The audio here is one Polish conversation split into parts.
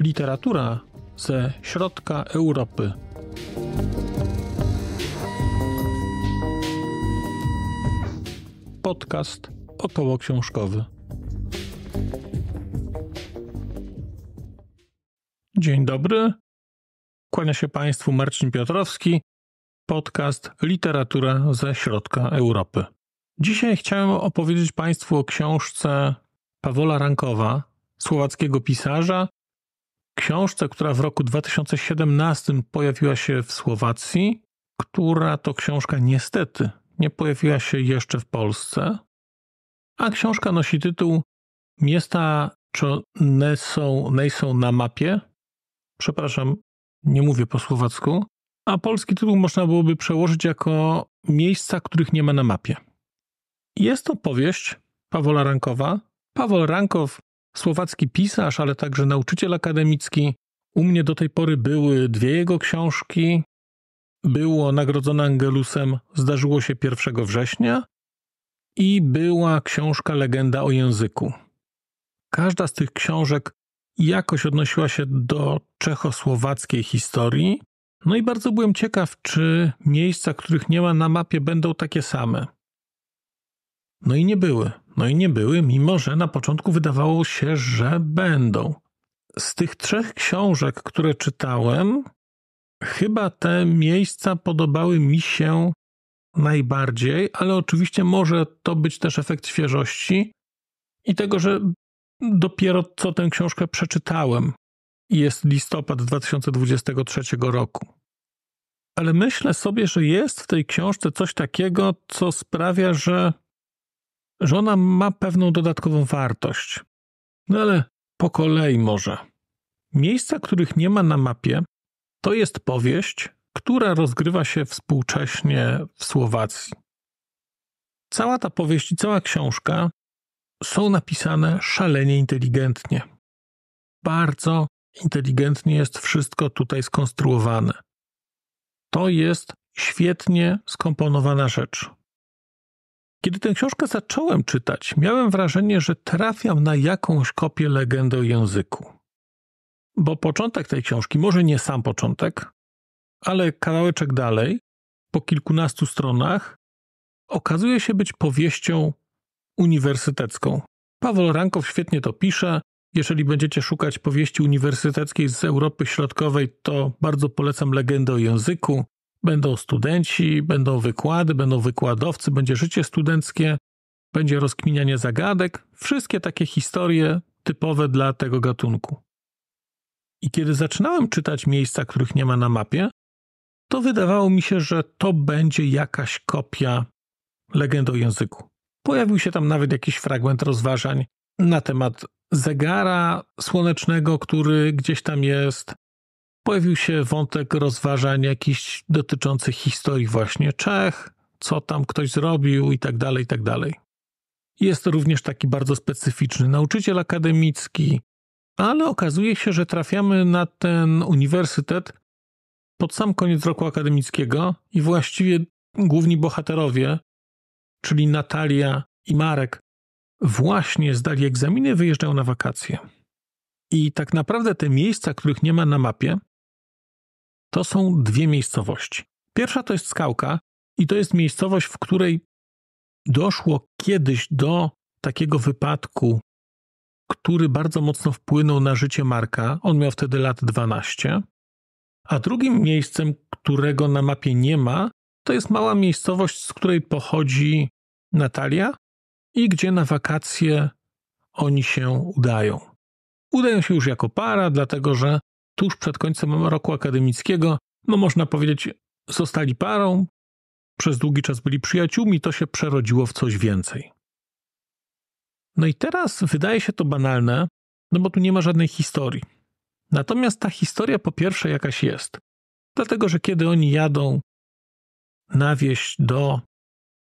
Literatura ze środka Europy. Podcast około książkowy. Dzień dobry. Kłania się Państwu Marcin Piotrowski podcast Literatura ze Środka Europy. Dzisiaj chciałem opowiedzieć Państwu o książce Pawola Rankowa, słowackiego pisarza. Książce, która w roku 2017 pojawiła się w Słowacji, która to książka niestety nie pojawiła się jeszcze w Polsce. A książka nosi tytuł Miasta, czy nie są, nie są na mapie? Przepraszam, nie mówię po słowacku a polski tytuł można byłoby przełożyć jako Miejsca, których nie ma na mapie. Jest to powieść Pawła Rankowa. Paweł Rankow, słowacki pisarz, ale także nauczyciel akademicki. U mnie do tej pory były dwie jego książki. Było nagrodzone Angelusem, zdarzyło się 1 września. I była książka Legenda o języku. Każda z tych książek jakoś odnosiła się do czechosłowackiej historii, no i bardzo byłem ciekaw, czy miejsca, których nie ma na mapie, będą takie same. No i nie były. No i nie były, mimo że na początku wydawało się, że będą. Z tych trzech książek, które czytałem, chyba te miejsca podobały mi się najbardziej, ale oczywiście może to być też efekt świeżości i tego, że dopiero co tę książkę przeczytałem. Jest listopad 2023 roku. Ale myślę sobie, że jest w tej książce coś takiego, co sprawia, że, że ona ma pewną dodatkową wartość. No ale po kolei może. Miejsca, których nie ma na mapie, to jest powieść, która rozgrywa się współcześnie w Słowacji. Cała ta powieść i cała książka są napisane szalenie inteligentnie. Bardzo, inteligentnie jest wszystko tutaj skonstruowane. To jest świetnie skomponowana rzecz. Kiedy tę książkę zacząłem czytać, miałem wrażenie, że trafiam na jakąś kopię legendy o języku. Bo początek tej książki, może nie sam początek, ale kawałeczek dalej, po kilkunastu stronach, okazuje się być powieścią uniwersytecką. Paweł Rankow świetnie to pisze, jeżeli będziecie szukać powieści uniwersyteckiej z Europy Środkowej, to bardzo polecam legendę o języku. Będą studenci, będą wykłady, będą wykładowcy, będzie życie studenckie, będzie rozkminianie zagadek, wszystkie takie historie typowe dla tego gatunku. I kiedy zaczynałem czytać miejsca, których nie ma na mapie, to wydawało mi się, że to będzie jakaś kopia Legendy o języku. Pojawił się tam nawet jakiś fragment rozważań na temat zegara słonecznego, który gdzieś tam jest, pojawił się wątek rozważań jakichś dotyczących historii właśnie Czech, co tam ktoś zrobił i tak dalej, i tak dalej. Jest to również taki bardzo specyficzny nauczyciel akademicki, ale okazuje się, że trafiamy na ten uniwersytet pod sam koniec roku akademickiego i właściwie główni bohaterowie, czyli Natalia i Marek, właśnie zdali egzaminy, wyjeżdżają na wakacje. I tak naprawdę te miejsca, których nie ma na mapie, to są dwie miejscowości. Pierwsza to jest Skałka i to jest miejscowość, w której doszło kiedyś do takiego wypadku, który bardzo mocno wpłynął na życie Marka. On miał wtedy lat 12. A drugim miejscem, którego na mapie nie ma, to jest mała miejscowość, z której pochodzi Natalia, i gdzie na wakacje oni się udają. Udają się już jako para, dlatego że tuż przed końcem roku akademickiego, no można powiedzieć, zostali parą, przez długi czas byli przyjaciółmi, to się przerodziło w coś więcej. No i teraz wydaje się to banalne, no bo tu nie ma żadnej historii. Natomiast ta historia po pierwsze jakaś jest. Dlatego, że kiedy oni jadą na wieś do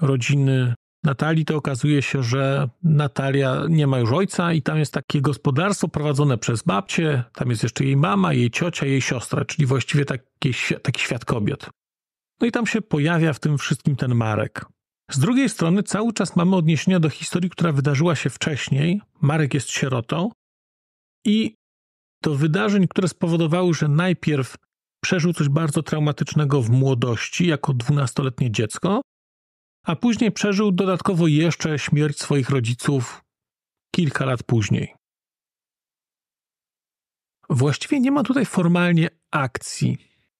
rodziny Natalii, to okazuje się, że Natalia nie ma już ojca i tam jest takie gospodarstwo prowadzone przez babcię, tam jest jeszcze jej mama, jej ciocia, jej siostra, czyli właściwie taki, taki świat kobiet. No i tam się pojawia w tym wszystkim ten Marek. Z drugiej strony cały czas mamy odniesienia do historii, która wydarzyła się wcześniej. Marek jest sierotą i do wydarzeń, które spowodowały, że najpierw przeżył coś bardzo traumatycznego w młodości jako dwunastoletnie dziecko, a później przeżył dodatkowo jeszcze śmierć swoich rodziców kilka lat później. Właściwie nie ma tutaj formalnie akcji.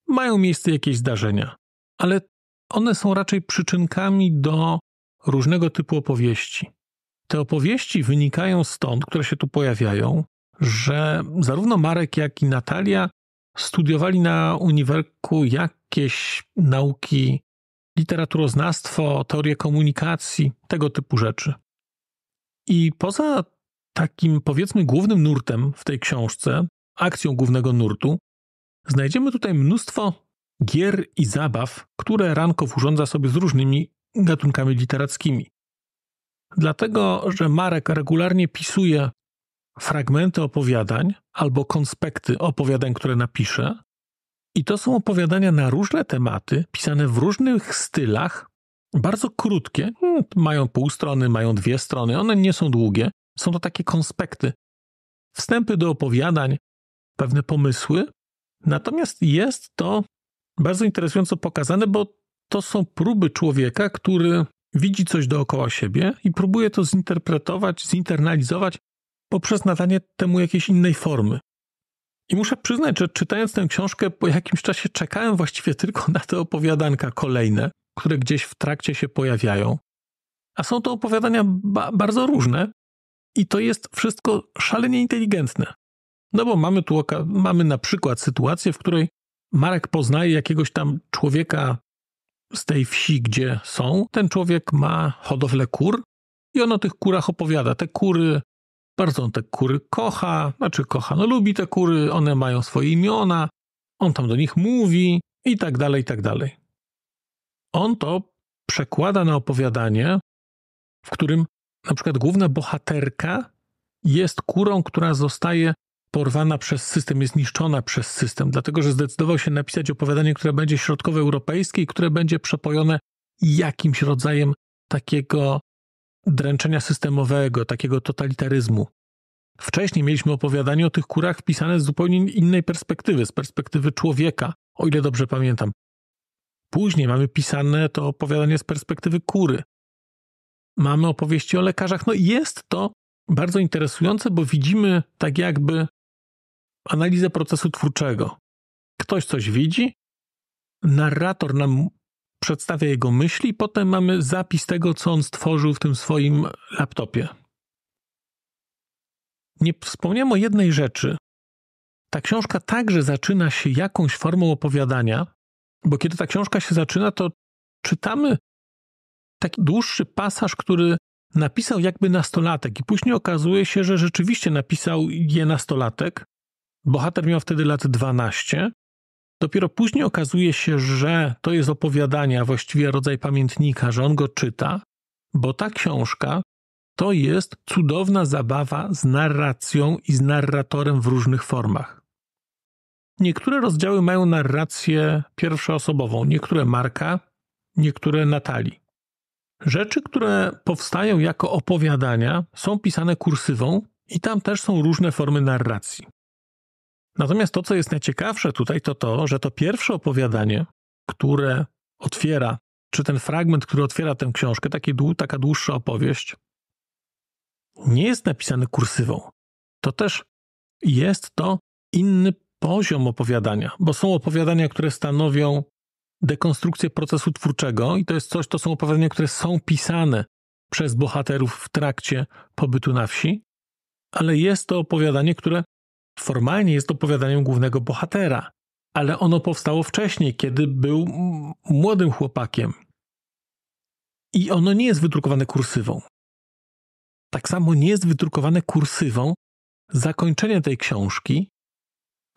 Mają miejsce jakieś zdarzenia, ale one są raczej przyczynkami do różnego typu opowieści. Te opowieści wynikają stąd, które się tu pojawiają, że zarówno Marek, jak i Natalia studiowali na uniwerku jakieś nauki literaturoznawstwo, teorię komunikacji, tego typu rzeczy. I poza takim, powiedzmy, głównym nurtem w tej książce, akcją głównego nurtu, znajdziemy tutaj mnóstwo gier i zabaw, które Rankow urządza sobie z różnymi gatunkami literackimi. Dlatego, że Marek regularnie pisuje fragmenty opowiadań albo konspekty opowiadań, które napisze, i to są opowiadania na różne tematy, pisane w różnych stylach, bardzo krótkie, hmm, mają pół strony, mają dwie strony, one nie są długie, są to takie konspekty, wstępy do opowiadań, pewne pomysły. Natomiast jest to bardzo interesująco pokazane, bo to są próby człowieka, który widzi coś dookoła siebie i próbuje to zinterpretować, zinternalizować poprzez nadanie temu jakiejś innej formy. I muszę przyznać, że czytając tę książkę, po jakimś czasie czekałem właściwie tylko na te opowiadanka kolejne, które gdzieś w trakcie się pojawiają. A są to opowiadania ba bardzo różne i to jest wszystko szalenie inteligentne. No bo mamy tu mamy na przykład sytuację, w której Marek poznaje jakiegoś tam człowieka z tej wsi, gdzie są. Ten człowiek ma hodowlę kur i on o tych kurach opowiada. Te kury bardzo on te kury kocha, znaczy kocha, no lubi te kury, one mają swoje imiona, on tam do nich mówi i tak dalej, i tak dalej. On to przekłada na opowiadanie, w którym na przykład główna bohaterka jest kurą, która zostaje porwana przez system, jest niszczona przez system, dlatego że zdecydował się napisać opowiadanie, które będzie środkowoeuropejskie i które będzie przepojone jakimś rodzajem takiego dręczenia systemowego, takiego totalitaryzmu. Wcześniej mieliśmy opowiadanie o tych kurach pisane z zupełnie innej perspektywy, z perspektywy człowieka, o ile dobrze pamiętam. Później mamy pisane to opowiadanie z perspektywy kury. Mamy opowieści o lekarzach. No jest to bardzo interesujące, bo widzimy tak jakby analizę procesu twórczego. Ktoś coś widzi, narrator nam przedstawia jego myśli, potem mamy zapis tego, co on stworzył w tym swoim laptopie. Nie wspomniałem o jednej rzeczy. Ta książka także zaczyna się jakąś formą opowiadania, bo kiedy ta książka się zaczyna, to czytamy taki dłuższy pasaż, który napisał jakby nastolatek, i później okazuje się, że rzeczywiście napisał je nastolatek. Bohater miał wtedy lat 12, Dopiero później okazuje się, że to jest opowiadanie, a właściwie rodzaj pamiętnika, że on go czyta, bo ta książka to jest cudowna zabawa z narracją i z narratorem w różnych formach. Niektóre rozdziały mają narrację pierwszoosobową, niektóre Marka, niektóre Natalii. Rzeczy, które powstają jako opowiadania, są pisane kursywą i tam też są różne formy narracji. Natomiast to, co jest najciekawsze tutaj, to to, że to pierwsze opowiadanie, które otwiera, czy ten fragment, który otwiera tę książkę, taki, taka dłuższa opowieść, nie jest napisany kursywą. To też jest to inny poziom opowiadania, bo są opowiadania, które stanowią dekonstrukcję procesu twórczego i to jest coś, to są opowiadania, które są pisane przez bohaterów w trakcie pobytu na wsi, ale jest to opowiadanie, które Formalnie jest opowiadaniem głównego bohatera, ale ono powstało wcześniej, kiedy był młodym chłopakiem. I ono nie jest wydrukowane kursywą. Tak samo nie jest wydrukowane kursywą zakończenie tej książki,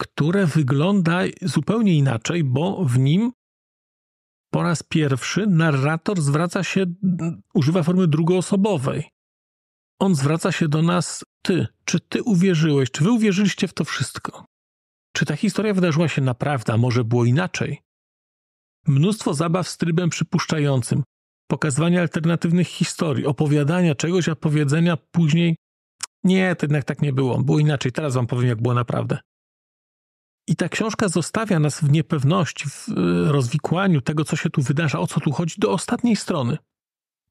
które wygląda zupełnie inaczej, bo w nim po raz pierwszy narrator zwraca się, używa formy drugoosobowej on zwraca się do nas: Ty, czy ty uwierzyłeś, czy wy uwierzyliście w to wszystko? Czy ta historia wydarzyła się naprawdę, a może było inaczej? Mnóstwo zabaw z trybem przypuszczającym, pokazywania alternatywnych historii, opowiadania czegoś, a powiedzenia później: Nie, to jednak tak nie było, było inaczej, teraz wam powiem, jak było naprawdę. I ta książka zostawia nas w niepewności, w e, rozwikłaniu tego, co się tu wydarza, o co tu chodzi, do ostatniej strony.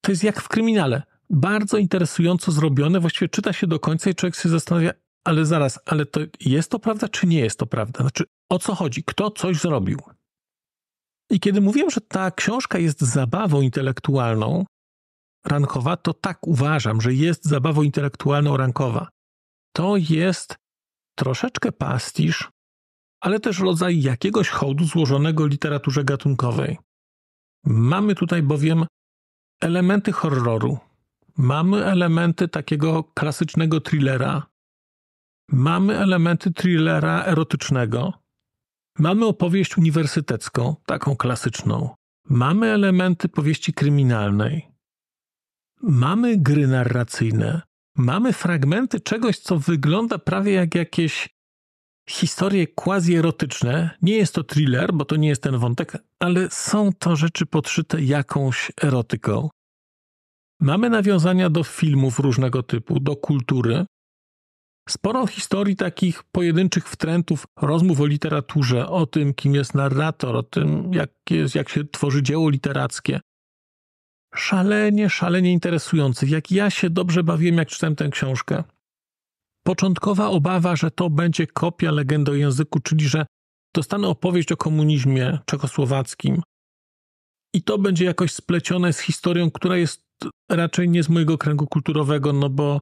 To jest jak w kryminale bardzo interesująco zrobione, właściwie czyta się do końca i człowiek się zastanawia, ale zaraz, ale to jest to prawda, czy nie jest to prawda? Znaczy, o co chodzi? Kto coś zrobił? I kiedy mówiłem, że ta książka jest zabawą intelektualną, rankowa, to tak uważam, że jest zabawą intelektualną rankowa. To jest troszeczkę pastisz, ale też rodzaj jakiegoś hołdu złożonego literaturze gatunkowej. Mamy tutaj bowiem elementy horroru, Mamy elementy takiego klasycznego thrillera, mamy elementy thrillera erotycznego, mamy opowieść uniwersytecką, taką klasyczną, mamy elementy powieści kryminalnej, mamy gry narracyjne, mamy fragmenty czegoś, co wygląda prawie jak jakieś historie quasi-erotyczne. Nie jest to thriller, bo to nie jest ten wątek, ale są to rzeczy podszyte jakąś erotyką. Mamy nawiązania do filmów różnego typu, do kultury. Sporo historii takich pojedynczych wtrętów, rozmów o literaturze, o tym, kim jest narrator, o tym, jak, jest, jak się tworzy dzieło literackie. Szalenie, szalenie interesujący, Jak ja się dobrze bawiłem, jak czytałem tę książkę. Początkowa obawa, że to będzie kopia legendy o języku, czyli że dostanę opowieść o komunizmie czechosłowackim i to będzie jakoś splecione z historią, która jest raczej nie z mojego kręgu kulturowego, no bo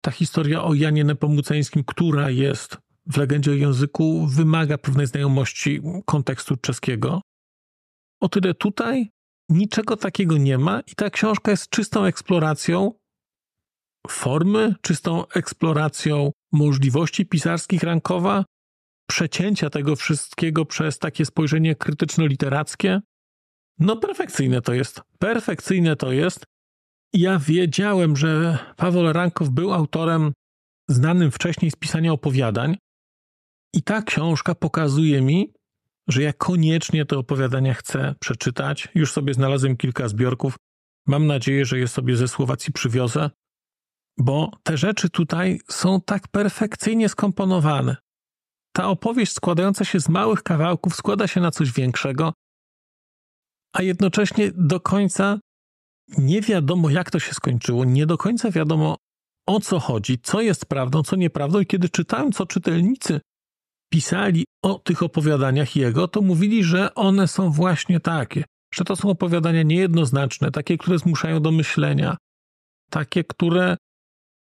ta historia o Janie Nepomuceńskim, która jest w legendzie o języku, wymaga pewnej znajomości kontekstu czeskiego. O tyle tutaj niczego takiego nie ma i ta książka jest czystą eksploracją formy, czystą eksploracją możliwości pisarskich Rankowa, przecięcia tego wszystkiego przez takie spojrzenie krytyczno-literackie. No perfekcyjne to jest. Perfekcyjne to jest. Ja wiedziałem, że Paweł Rankow był autorem znanym wcześniej z pisania opowiadań, i ta książka pokazuje mi, że ja koniecznie te opowiadania chcę przeczytać. Już sobie znalazłem kilka zbiorków. Mam nadzieję, że je sobie ze Słowacji przywiozę, bo te rzeczy tutaj są tak perfekcyjnie skomponowane. Ta opowieść składająca się z małych kawałków składa się na coś większego, a jednocześnie do końca nie wiadomo, jak to się skończyło, nie do końca wiadomo, o co chodzi, co jest prawdą, co nieprawdą. I kiedy czytałem, co czytelnicy pisali o tych opowiadaniach jego, to mówili, że one są właśnie takie, że to są opowiadania niejednoznaczne, takie, które zmuszają do myślenia, takie, które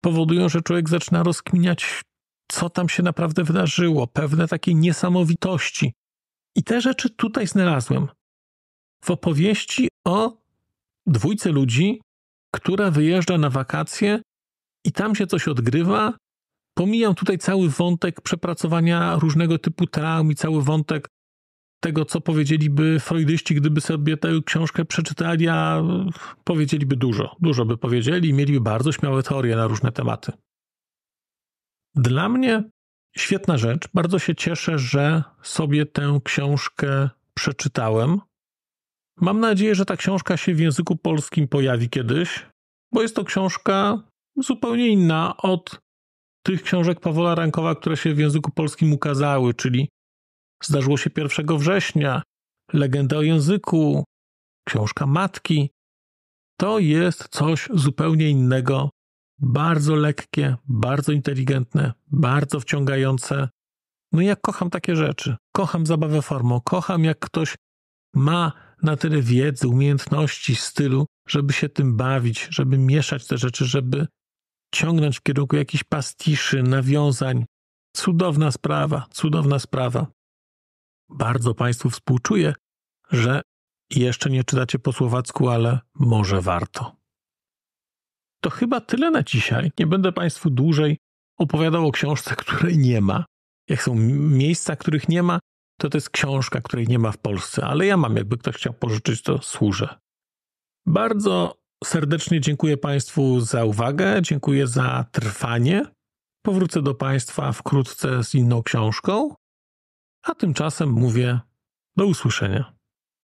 powodują, że człowiek zaczyna rozkminiać, co tam się naprawdę wydarzyło, pewne takie niesamowitości. I te rzeczy tutaj znalazłem. W opowieści o dwójce ludzi, która wyjeżdża na wakacje i tam się coś odgrywa. Pomijam tutaj cały wątek przepracowania różnego typu traum i cały wątek tego, co powiedzieliby freudyści, gdyby sobie tę książkę przeczytali, a powiedzieliby dużo. Dużo by powiedzieli i mieliby bardzo śmiałe teorie na różne tematy. Dla mnie świetna rzecz. Bardzo się cieszę, że sobie tę książkę przeczytałem. Mam nadzieję, że ta książka się w języku polskim pojawi kiedyś, bo jest to książka zupełnie inna od tych książek Pawła Rankowa, które się w języku polskim ukazały, czyli Zdarzyło się 1 września, Legenda o języku, książka matki. To jest coś zupełnie innego, bardzo lekkie, bardzo inteligentne, bardzo wciągające. No i ja kocham takie rzeczy. Kocham zabawę formą, kocham jak ktoś ma na tyle wiedzy, umiejętności, stylu, żeby się tym bawić, żeby mieszać te rzeczy, żeby ciągnąć w kierunku jakichś pastiszy, nawiązań. Cudowna sprawa, cudowna sprawa. Bardzo Państwu współczuję, że jeszcze nie czytacie po słowacku, ale może warto. To chyba tyle na dzisiaj. Nie będę Państwu dłużej opowiadał o książce, której nie ma. Jak są miejsca, których nie ma, to to jest książka, której nie ma w Polsce, ale ja mam, jakby ktoś chciał pożyczyć, to służę. Bardzo serdecznie dziękuję Państwu za uwagę, dziękuję za trwanie. Powrócę do Państwa wkrótce z inną książką, a tymczasem mówię do usłyszenia.